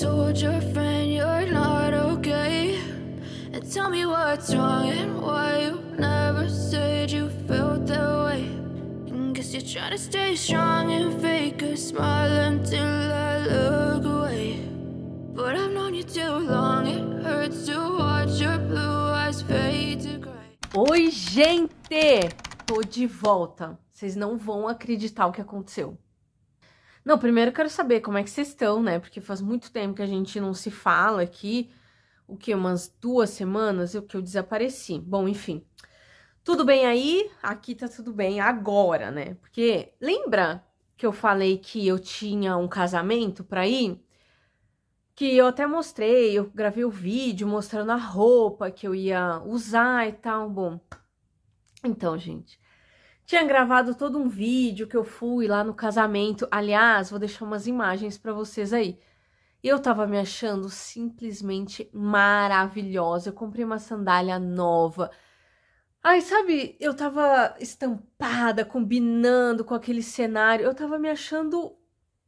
told your friend you're not okay And tell me what's wrong and why you never said you felt that way and guess you're trying to stay strong and fake a smile until I look away But I've known you too long, it hurts to watch your blue eyes fade to gray Oi, gente! Tô de volta. Vocês não vão acreditar o que aconteceu. Não, primeiro eu quero saber como é que vocês estão, né? Porque faz muito tempo que a gente não se fala aqui. O que? Umas duas semanas o que eu desapareci. Bom, enfim. Tudo bem aí? Aqui tá tudo bem agora, né? Porque lembra que eu falei que eu tinha um casamento pra ir? Que eu até mostrei, eu gravei o um vídeo mostrando a roupa que eu ia usar e tal. Bom, então, gente, tinha gravado todo um vídeo que eu fui lá no casamento. Aliás, vou deixar umas imagens para vocês aí. Eu tava me achando simplesmente maravilhosa. Eu comprei uma sandália nova. Ai, sabe, eu tava estampada, combinando com aquele cenário. Eu tava me achando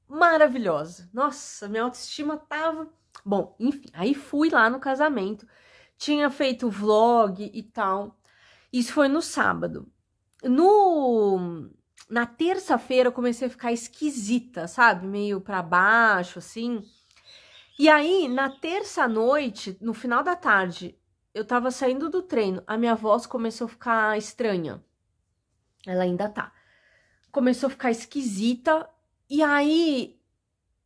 maravilhosa. Nossa, minha autoestima tava. Bom, enfim, aí fui lá no casamento. Tinha feito vlog e tal. Isso foi no sábado. No na terça-feira eu comecei a ficar esquisita, sabe? Meio para baixo assim. E aí, na terça noite, no final da tarde, eu tava saindo do treino, a minha voz começou a ficar estranha. Ela ainda tá. Começou a ficar esquisita e aí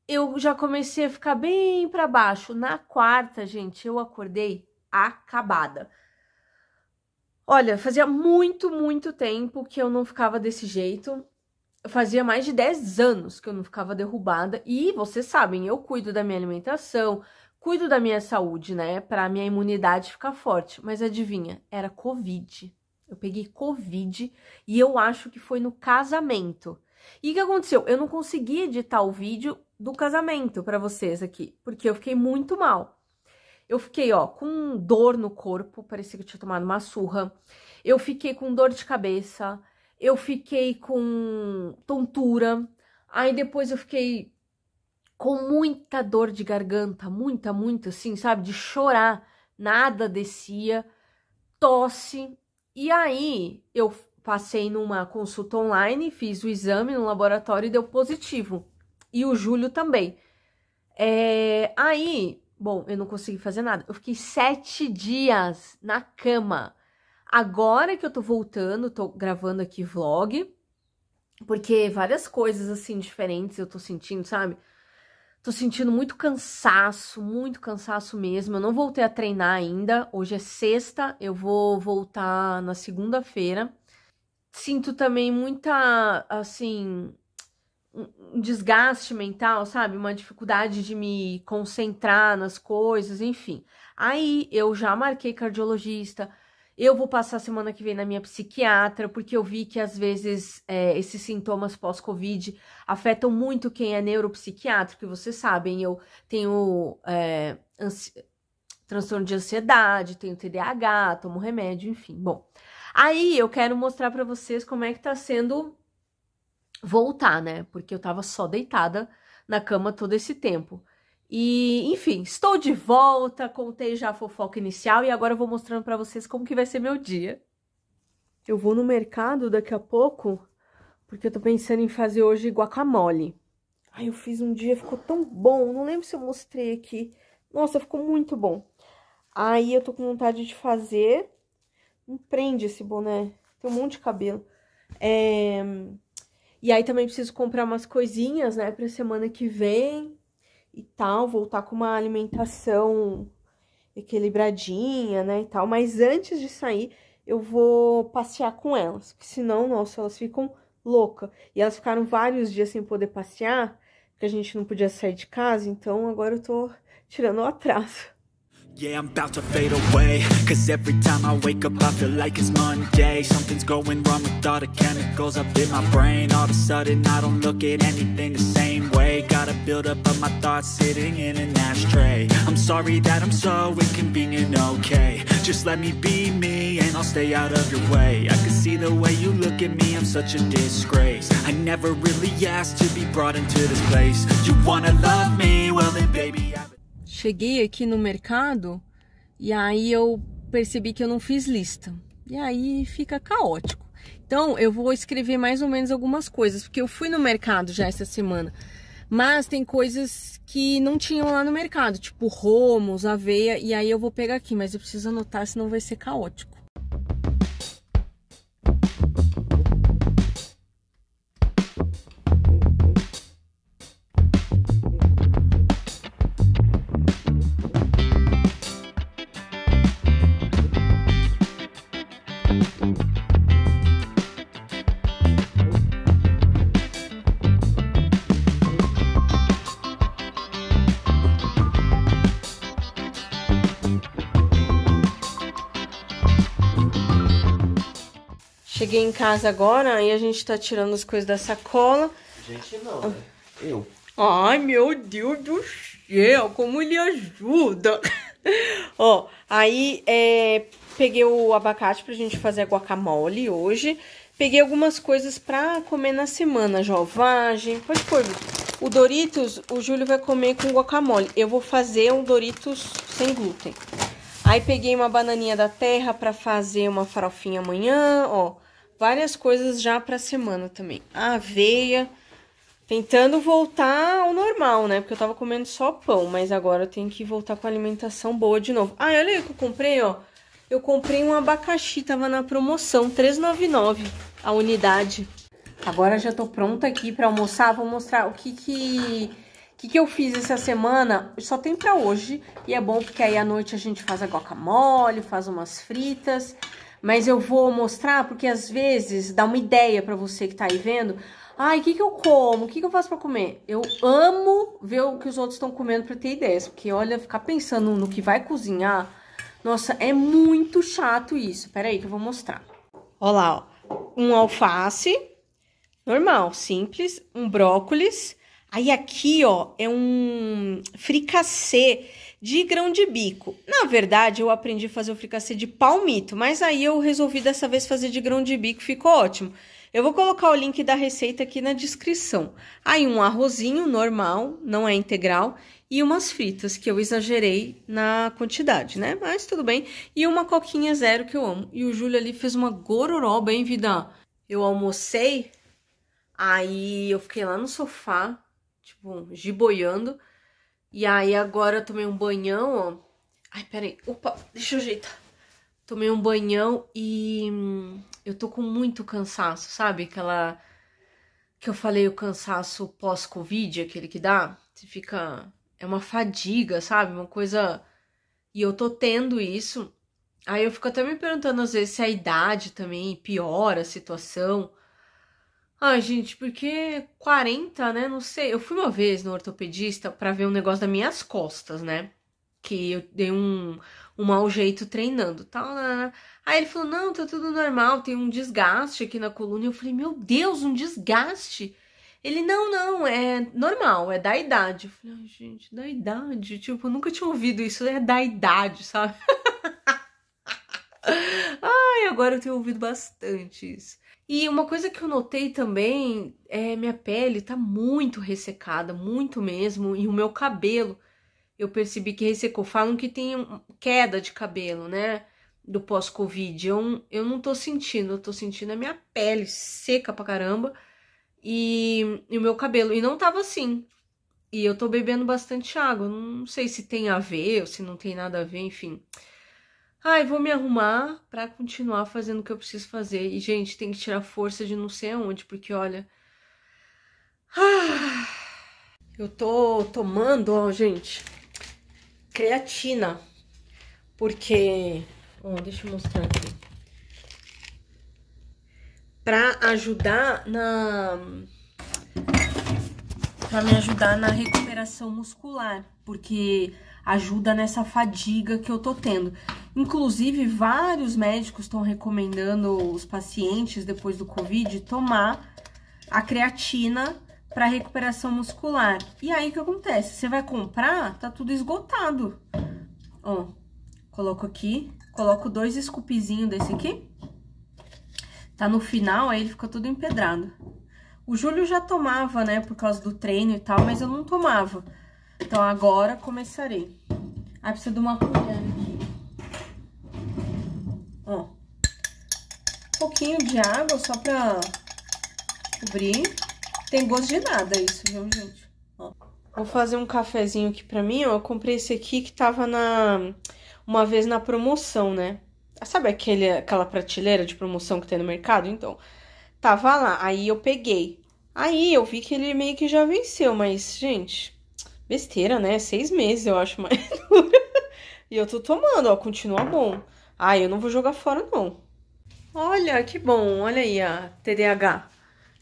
eu já comecei a ficar bem para baixo. Na quarta, gente, eu acordei acabada. Olha, fazia muito, muito tempo que eu não ficava desse jeito. Fazia mais de 10 anos que eu não ficava derrubada. E vocês sabem, eu cuido da minha alimentação, cuido da minha saúde, né? Pra minha imunidade ficar forte. Mas adivinha, era Covid. Eu peguei Covid e eu acho que foi no casamento. E o que aconteceu? Eu não consegui editar o vídeo do casamento para vocês aqui, porque eu fiquei muito mal. Eu fiquei, ó, com dor no corpo, parecia que eu tinha tomado uma surra. Eu fiquei com dor de cabeça, eu fiquei com tontura. Aí depois eu fiquei com muita dor de garganta, muita, muita, assim, sabe, de chorar. Nada descia, tosse. E aí eu passei numa consulta online, fiz o exame no laboratório e deu positivo. E o Júlio também. É, aí Bom, eu não consegui fazer nada. Eu fiquei sete dias na cama. Agora que eu tô voltando, tô gravando aqui vlog, porque várias coisas assim diferentes eu tô sentindo, sabe? Tô sentindo muito cansaço, muito cansaço mesmo. Eu não voltei a treinar ainda. Hoje é sexta, eu vou voltar na segunda-feira. Sinto também muita, assim, um desgaste mental, sabe? Uma dificuldade de me concentrar nas coisas, enfim. Aí eu já marquei cardiologista. Eu vou passar semana que vem na minha psiquiatra, porque eu vi que às vezes é, esses sintomas pós-Covid afetam muito quem é neuropsiquiátrico, vocês sabem, eu tenho é, ansi... transtorno de ansiedade, tenho TDAH, tomo remédio, enfim. Bom, aí eu quero mostrar para vocês como é que tá sendo voltar, né? Porque eu tava só deitada na cama todo esse tempo. E, enfim, estou de volta, contei já a fofoca inicial e agora eu vou mostrando para vocês como que vai ser meu dia. Eu vou no mercado daqui a pouco, porque eu tô pensando em fazer hoje guacamole. Ai, eu fiz um dia, ficou tão bom, não lembro se eu mostrei aqui. Nossa, ficou muito bom. Aí eu tô com vontade de fazer. Não prende esse boné, tem um monte de cabelo. É... E aí também preciso comprar umas coisinhas, né, pra semana que vem e tal, voltar com uma alimentação equilibradinha, né, e tal. Mas antes de sair, eu vou passear com elas, porque senão, nossa, elas ficam louca. E elas ficaram vários dias sem poder passear, porque a gente não podia sair de casa, então agora eu tô tirando o atraso. Yeah, I'm about to fade away Cause every time I wake up I feel like it's Monday Something's going wrong with all the chemicals up in my brain All of a sudden I don't look at anything the same way Gotta build up of my thoughts sitting in an ashtray I'm sorry that I'm so inconvenient, okay Just let me be me and I'll stay out of your way I can see the way you look at me, I'm such a disgrace I never really asked to be brought into this place You wanna love me, well then baby I... cheguei aqui no mercado e aí eu percebi que eu não fiz lista. E aí fica caótico. Então eu vou escrever mais ou menos algumas coisas, porque eu fui no mercado já essa semana. Mas tem coisas que não tinham lá no mercado, tipo romos, aveia, e aí eu vou pegar aqui, mas eu preciso anotar, senão vai ser caótico. casa agora e a gente tá tirando as coisas da sacola. Gente, não, né? Eu. Ai, meu Deus do céu, como ele ajuda! Ó, aí é, peguei o abacate pra gente fazer a guacamole hoje. Peguei algumas coisas pra comer na semana, jovagem. Pode pôr, o Doritos, o Júlio vai comer com guacamole. Eu vou fazer um Doritos sem glúten. Aí peguei uma bananinha da terra pra fazer uma farofinha amanhã, ó várias coisas já para a semana também. A aveia, tentando voltar ao normal, né? Porque eu tava comendo só pão, mas agora eu tenho que voltar com a alimentação boa de novo. Ah, olha aí que eu comprei, ó. Eu comprei um abacaxi, tava na promoção, 3,99 a unidade. Agora já tô pronta aqui para almoçar, vou mostrar o que que o que, que eu fiz essa semana só tem para hoje e é bom porque aí à noite a gente faz a guacamole, faz umas fritas mas eu vou mostrar porque às vezes dá uma ideia para você que tá aí vendo. Ai, o que, que eu como? O que, que eu faço para comer? Eu amo ver o que os outros estão comendo para ter ideias, porque olha, ficar pensando no que vai cozinhar, nossa, é muito chato isso. Pera aí que eu vou mostrar. Olha lá, ó. um alface, normal, simples, um brócolis. Aí aqui, ó, é um fricassê de grão de bico. Na verdade, eu aprendi a fazer o fricassê de palmito, mas aí eu resolvi dessa vez fazer de grão de bico, ficou ótimo. Eu vou colocar o link da receita aqui na descrição. Aí um arrozinho normal, não é integral, e umas fritas que eu exagerei na quantidade, né? Mas tudo bem. E uma coquinha zero que eu amo. E o Júlio ali fez uma gororoba, hein, vida? Eu almocei, aí eu fiquei lá no sofá, tipo, giboiando. E aí agora eu tomei um banhão, ó. Ai, peraí. Opa, deixa eu ajeitar. Tomei um banhão e hum, eu tô com muito cansaço, sabe? Aquela que eu falei, o cansaço pós-Covid, aquele que dá. Você fica. É uma fadiga, sabe? Uma coisa. E eu tô tendo isso. Aí eu fico até me perguntando às vezes se a idade também piora a situação. Ai, gente, porque 40, né? Não sei. Eu fui uma vez no ortopedista para ver um negócio das minhas costas, né? Que eu dei um, um mau jeito treinando, tal. Tá? Aí ele falou: "Não, tá tudo normal, tem um desgaste aqui na coluna". Eu falei: "Meu Deus, um desgaste?" Ele: "Não, não, é normal, é da idade". Eu falei: ah, "Gente, da idade, tipo, eu nunca tinha ouvido isso, é da idade, sabe?" Ai, agora eu tenho ouvido bastante isso. E uma coisa que eu notei também é minha pele tá muito ressecada, muito mesmo, e o meu cabelo eu percebi que ressecou. Falam que tem queda de cabelo, né? Do pós-Covid. Eu, eu não tô sentindo, eu tô sentindo a minha pele seca pra caramba e, e o meu cabelo. E não tava assim. E eu tô bebendo bastante água. Não sei se tem a ver ou se não tem nada a ver, enfim. Ai, vou me arrumar para continuar fazendo o que eu preciso fazer. E, gente, tem que tirar força de não sei aonde, porque olha. eu tô tomando, ó, gente, creatina. Porque. bom, deixa eu mostrar aqui. Pra ajudar na. Pra me ajudar na recuperação muscular. Porque ajuda nessa fadiga que eu tô tendo. Inclusive, vários médicos estão recomendando os pacientes depois do Covid tomar a creatina para recuperação muscular. E aí o que acontece? Você vai comprar, tá tudo esgotado. Ó, coloco aqui, coloco dois scoopzinhos desse aqui. Tá no final, aí ele fica todo empedrado. O Júlio já tomava, né, por causa do treino e tal, mas eu não tomava. Então agora começarei. Ah, precisa de uma colher. pouquinho de água só pra cobrir. Tem gosto de nada isso, viu, gente? Ó. Vou fazer um cafezinho aqui pra mim, ó. Eu comprei esse aqui que tava na... Uma vez na promoção, né? Ah, sabe aquele, aquela prateleira de promoção que tem no mercado? Então, tava lá. Aí eu peguei. Aí eu vi que ele meio que já venceu, mas, gente, besteira, né? Seis meses, eu acho, mais e eu tô tomando, ó, continua bom. Ai, eu não vou jogar fora, não. Olha, que bom. Olha aí a TDAH.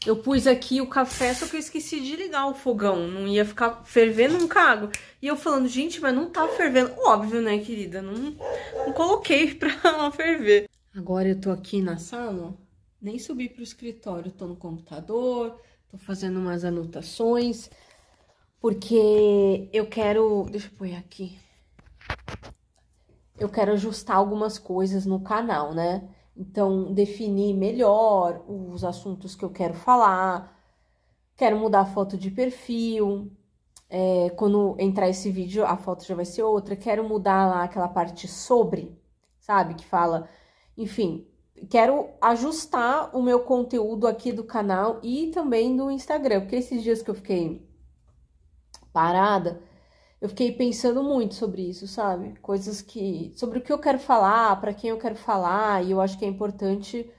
Eu pus aqui o café, só que eu esqueci de ligar o fogão. Não ia ficar fervendo um cago. E eu falando, gente, mas não tá fervendo. Óbvio, né, querida? Não, não coloquei pra ferver. Agora eu tô aqui na sala, nem subi pro escritório. Tô no computador, tô fazendo umas anotações. Porque eu quero... Deixa eu pôr aqui. Eu quero ajustar algumas coisas no canal, né? Então, definir melhor os assuntos que eu quero falar, quero mudar a foto de perfil. É, quando entrar esse vídeo, a foto já vai ser outra. Quero mudar lá aquela parte sobre, sabe? Que fala, enfim, quero ajustar o meu conteúdo aqui do canal e também do Instagram, porque esses dias que eu fiquei parada, eu fiquei pensando muito sobre isso, sabe? Coisas que. sobre o que eu quero falar, para quem eu quero falar, e eu acho que é importante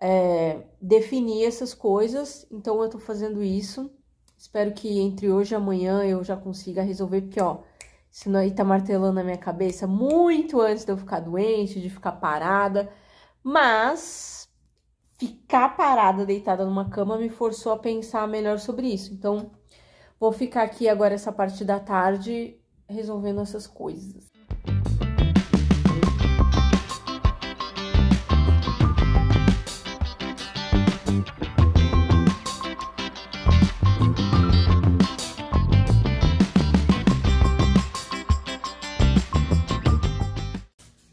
é, definir essas coisas, então eu tô fazendo isso. Espero que entre hoje e amanhã eu já consiga resolver, porque, ó, isso aí tá martelando na minha cabeça muito antes de eu ficar doente, de ficar parada. Mas ficar parada, deitada numa cama, me forçou a pensar melhor sobre isso. Então, Vou ficar aqui agora essa parte da tarde resolvendo essas coisas.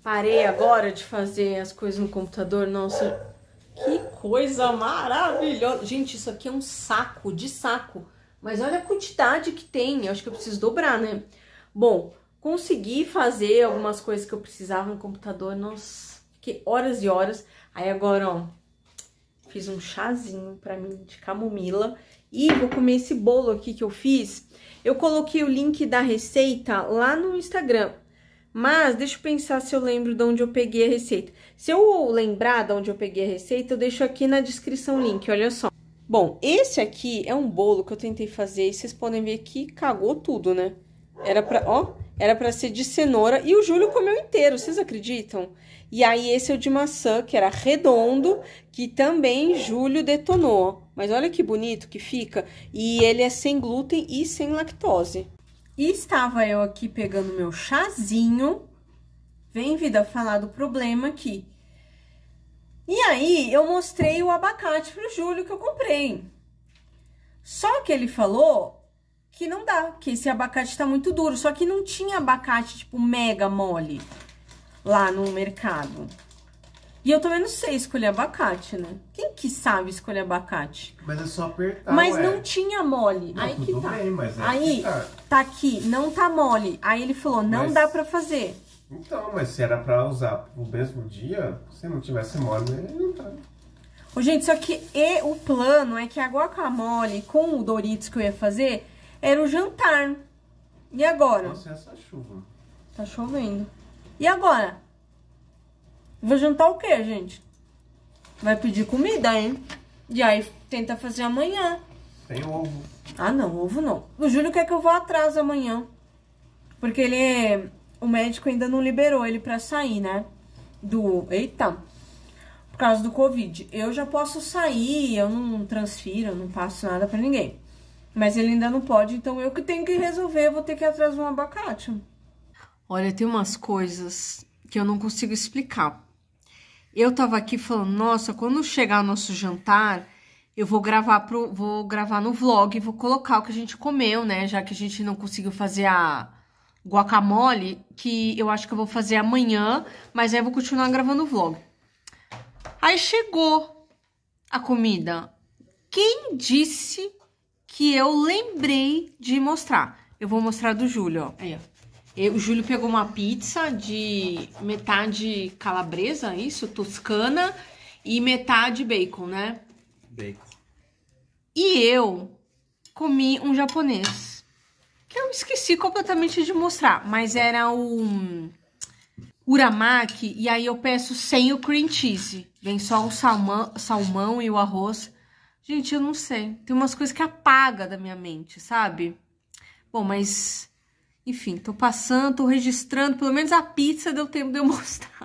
Parei agora de fazer as coisas no computador. Nossa, que coisa maravilhosa! Gente, isso aqui é um saco de saco mas olha a quantidade que tem, eu acho que eu preciso dobrar, né? Bom, consegui fazer algumas coisas que eu precisava no computador, nossa, fiquei horas e horas. Aí agora, ó, fiz um chazinho pra mim de camomila e vou comer esse bolo aqui que eu fiz. Eu coloquei o link da receita lá no Instagram, mas deixa eu pensar se eu lembro de onde eu peguei a receita. Se eu lembrar de onde eu peguei a receita, eu deixo aqui na descrição o link, olha só. Bom, esse aqui é um bolo que eu tentei fazer e vocês podem ver que cagou tudo, né? Era pra, ó, era pra ser de cenoura e o Júlio comeu inteiro, vocês acreditam? E aí esse é o de maçã, que era redondo, que também Júlio detonou. Mas olha que bonito que fica. E ele é sem glúten e sem lactose. E estava eu aqui pegando meu chazinho. Vem, vida, falar do problema aqui. E aí eu mostrei o abacate pro Júlio que eu comprei. Só que ele falou que não dá, que esse abacate tá muito duro. Só que não tinha abacate, tipo, mega mole lá no mercado. E eu também não sei escolher abacate, né? Quem que sabe escolher abacate? Mas é só apertar. Mas ué. não tinha mole. Não, aí que tá. Bem, é aí que tá. tá. aqui, não tá mole. Aí ele falou, não mas... dá pra fazer. Então, mas se era pra usar o mesmo dia, se não tivesse mole, ele não tá. Ô, gente, só que e, o plano é que a guacamole com o Doritos que eu ia fazer era o jantar. E agora? Nossa, essa chuva. Tá chovendo. E agora? Vou jantar o quê, gente? Vai pedir comida, hein? E aí tenta fazer amanhã. Tem ovo. Ah, não, ovo não. O Júlio quer que eu vá atrás amanhã. Porque ele é o médico ainda não liberou ele para sair, né? Do. Eita! Por causa do Covid. Eu já posso sair, eu não transfiro, eu não passo nada para ninguém. Mas ele ainda não pode, então eu que tenho que resolver, vou ter que ir atrás de um abacate. Olha, tem umas coisas que eu não consigo explicar. Eu tava aqui falando, nossa, quando chegar o nosso jantar, eu vou gravar pro, vou gravar no vlog, vou colocar o que a gente comeu, né? Já que a gente não conseguiu fazer a, guacamole que eu acho que eu vou fazer amanhã, mas aí eu vou continuar gravando o vlog. Aí chegou a comida. Quem disse que eu lembrei de mostrar? Eu vou mostrar do Júlio, ó. Aí, ó. Eu, o Júlio pegou uma pizza de metade calabresa, é isso? Toscana e metade bacon, né? Bacon. E eu comi um japonês que eu esqueci completamente de mostrar, mas era o uramaki, e aí eu peço sem o cream cheese. Vem só o salmão, salmão e o arroz. Gente, eu não sei. Tem umas coisas que apaga da minha mente, sabe? Bom, mas enfim, tô passando, tô registrando, pelo menos a pizza deu tempo de eu mostrar.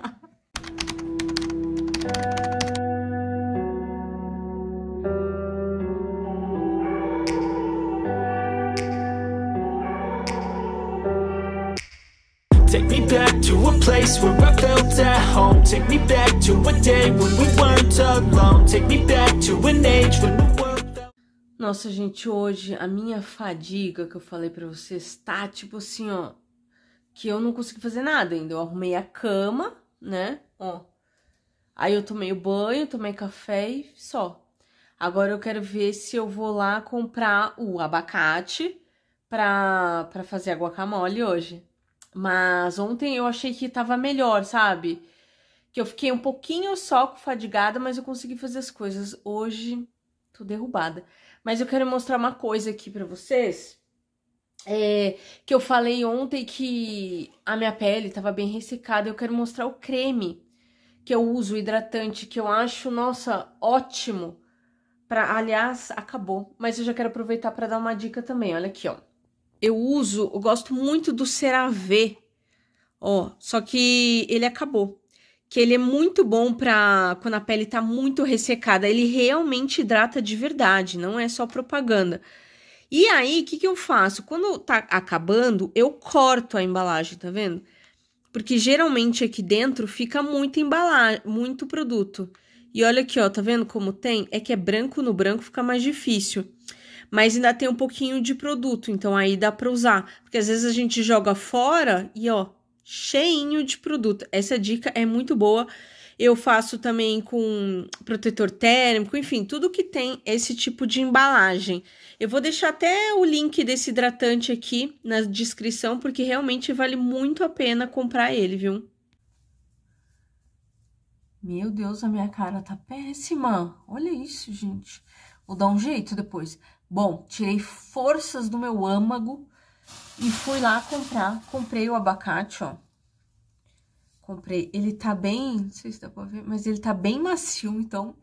Take me back to a place where I felt at home Take me back to a day when we weren't alone Take me back to an age when the world felt... Nossa, gente, hoje a minha fadiga que eu falei pra vocês tá tipo assim, ó Que eu não consegui fazer nada ainda Eu arrumei a cama, né, ó Aí eu tomei o banho, tomei café e só Agora eu quero ver se eu vou lá comprar o abacate pra, pra fazer a guacamole hoje. Mas ontem eu achei que tava melhor, sabe? Que eu fiquei um pouquinho só com fadigada, mas eu consegui fazer as coisas. Hoje tô derrubada. Mas eu quero mostrar uma coisa aqui para vocês. É, que eu falei ontem que a minha pele tava bem ressecada. Eu quero mostrar o creme que eu uso, o hidratante, que eu acho, nossa, ótimo. Pra, aliás, acabou. Mas eu já quero aproveitar para dar uma dica também. Olha aqui, ó eu uso, eu gosto muito do CeraVe, ó, só que ele acabou. Que ele é muito bom para quando a pele tá muito ressecada, ele realmente hidrata de verdade, não é só propaganda. E aí, o que, que eu faço? Quando tá acabando, eu corto a embalagem, tá vendo? Porque geralmente aqui dentro fica muita embalagem, muito produto. E olha aqui, ó, tá vendo como tem? É que é branco no branco, fica mais difícil mas ainda tem um pouquinho de produto, então aí dá para usar, porque às vezes a gente joga fora e ó, cheinho de produto. Essa dica é muito boa. Eu faço também com protetor térmico, enfim, tudo que tem esse tipo de embalagem. Eu vou deixar até o link desse hidratante aqui na descrição, porque realmente vale muito a pena comprar ele, viu? Meu Deus, a minha cara tá péssima. Olha isso, gente. Vou dar um jeito depois. Bom, tirei forças do meu âmago e fui lá comprar. Comprei o abacate, ó. Comprei. Ele tá bem, não sei se dá pra ver, mas ele tá bem macio, então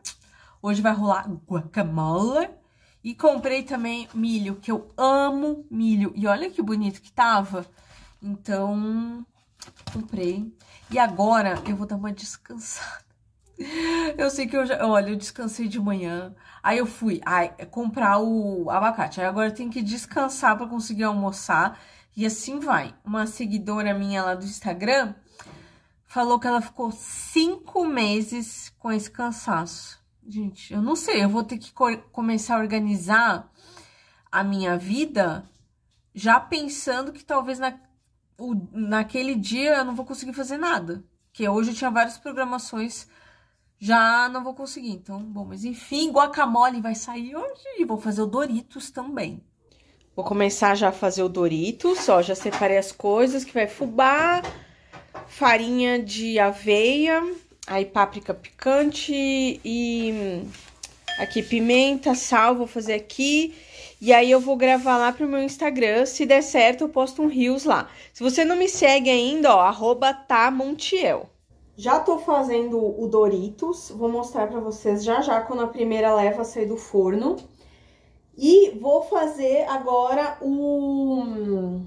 hoje vai rolar guacamole. E comprei também milho, que eu amo milho. E olha que bonito que tava. Então, comprei. E agora eu vou dar uma descansada. Eu sei que eu já. Olha, eu descansei de manhã. Aí eu fui ai, é comprar o abacate. Aí agora eu tenho que descansar para conseguir almoçar. E assim vai. Uma seguidora minha lá do Instagram falou que ela ficou cinco meses com esse cansaço. Gente, eu não sei. Eu vou ter que começar a organizar a minha vida já pensando que talvez na, o, naquele dia eu não vou conseguir fazer nada. Porque hoje eu tinha várias programações já não vou conseguir. Então, bom, mas enfim, guacamole vai sair hoje e vou fazer o Doritos também. Vou começar já a fazer o Doritos, ó, já separei as coisas que vai fubá, farinha de aveia, aí páprica picante e aqui pimenta, sal, vou fazer aqui. E aí eu vou gravar lá pro meu Instagram, se der certo eu posto um reels lá. Se você não me segue ainda, ó, arroba tamontiel. Já tô fazendo o Doritos, vou mostrar pra vocês já já quando a primeira leva sair do forno. E vou fazer agora o...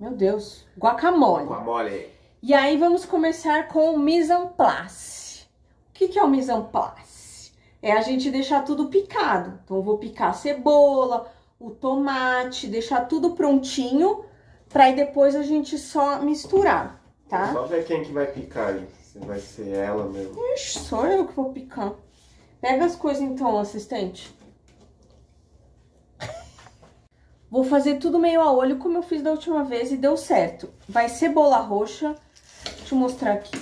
Meu Deus, guacamole. Guacamole. E aí vamos começar com o mise en place. O que, que é o mise en place? É a gente deixar tudo picado. Então vou picar a cebola, o tomate, deixar tudo prontinho, para aí depois a gente só misturar, tá? Só ver quem que vai picar aí vai ser ela mesmo. Ixi, sou eu que vou picar. Pega as coisas então, assistente. Vou fazer tudo meio a olho, como eu fiz da última vez e deu certo. Vai cebola roxa. Deixa eu mostrar aqui.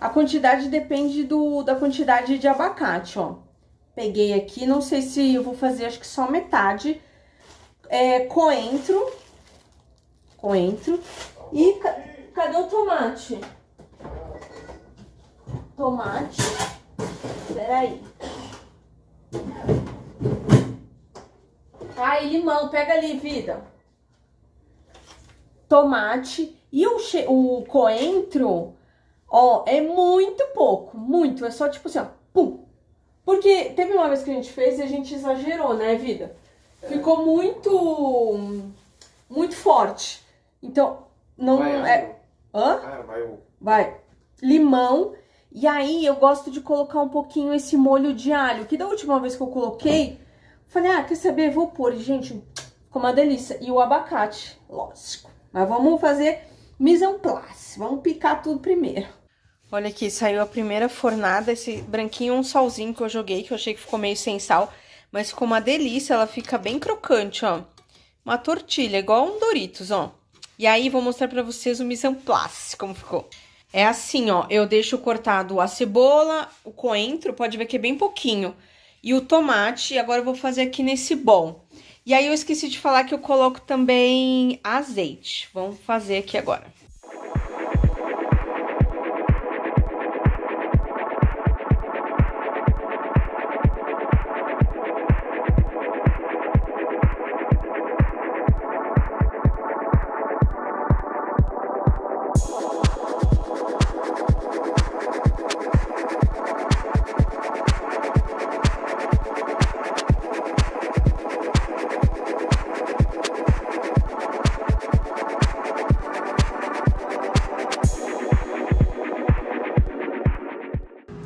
A quantidade depende do, da quantidade de abacate, ó. Peguei aqui, não sei se eu vou fazer, acho que só metade. É, coentro. Coentro. E ca cadê o tomate? tomate. Espera aí. limão, pega ali, vida. Tomate. E o, che... o coentro, ó, é muito pouco, muito. É só tipo assim, ó, pum. Porque teve uma vez que a gente fez e a gente exagerou, né, vida? É. Ficou muito, muito forte. Então, não vai, é... Hã? Vai. vai. Limão e aí eu gosto de colocar um pouquinho esse molho de alho, que da última vez que eu coloquei, falei, ah, quer saber, vou pôr. gente, ficou uma delícia. E o abacate, lógico. Mas vamos fazer mise en place, vamos picar tudo primeiro. Olha aqui, saiu a primeira fornada, esse branquinho, um salzinho que eu joguei, que eu achei que ficou meio sem sal, mas ficou uma delícia, ela fica bem crocante, ó. Uma tortilha, igual um Doritos, ó. E aí, vou mostrar pra vocês o mise en place, como ficou. É assim, ó, eu deixo cortado a cebola, o coentro, pode ver que é bem pouquinho, e o tomate, E agora eu vou fazer aqui nesse bom. E aí eu esqueci de falar que eu coloco também azeite. Vamos fazer aqui agora.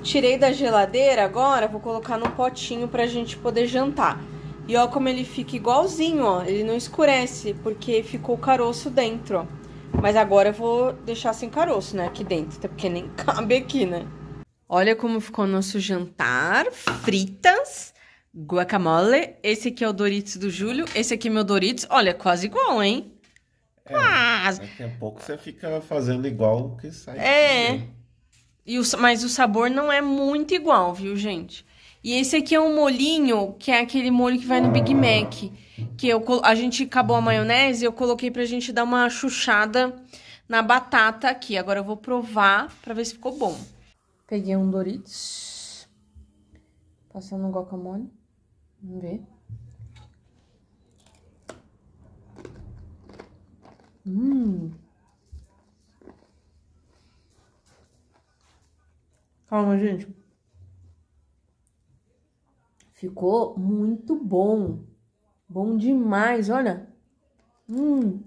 Tirei da geladeira agora, vou colocar num potinho pra gente poder jantar. E ó como ele fica igualzinho, ó. Ele não escurece, porque ficou o caroço dentro, ó. Mas agora eu vou deixar sem caroço, né? Aqui dentro, até porque nem cabe aqui, né? Olha como ficou o nosso jantar. Fritas, guacamole. Esse aqui é o Doritos do Júlio. Esse aqui é meu Doritos. Olha, quase igual, hein? É, Quase. Daqui a pouco você fica fazendo igual o que sai. É. E o, mas o sabor não é muito igual, viu, gente? E esse aqui é um molhinho, que é aquele molho que vai no Big Mac. Que eu, a gente acabou a maionese e eu coloquei pra gente dar uma chuchada na batata aqui. Agora eu vou provar pra ver se ficou bom. Peguei um Doritos. Passando um guacamole. Vamos ver. Hum... Calma, gente. Ficou muito bom. Bom demais, olha. Hum.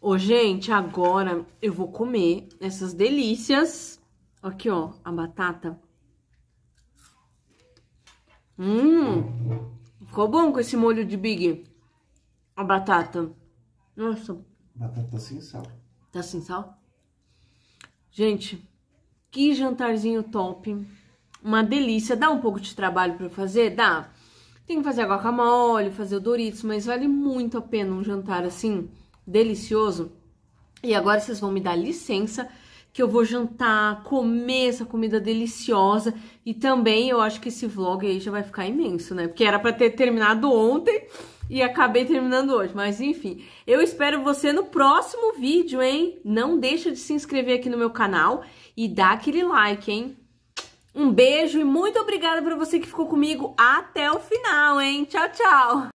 Ô, gente, agora eu vou comer essas delícias. Aqui, ó, a batata. Hum. Ficou bom com esse molho de big. A batata. Nossa. Batata sem sal. Tá sem sal? Gente, que jantarzinho top. Uma delícia. Dá um pouco de trabalho para fazer? Dá. Tem que fazer a guacamole, fazer o Doritos, mas vale muito a pena um jantar assim, delicioso. E agora vocês vão me dar licença que eu vou jantar, comer essa comida deliciosa e também eu acho que esse vlog aí já vai ficar imenso, né? Porque era para ter terminado ontem e acabei terminando hoje, mas enfim. Eu espero você no próximo vídeo, hein? Não deixa de se inscrever aqui no meu canal e dá aquele like, hein? Um beijo e muito obrigada para você que ficou comigo até o final, hein? Tchau, tchau!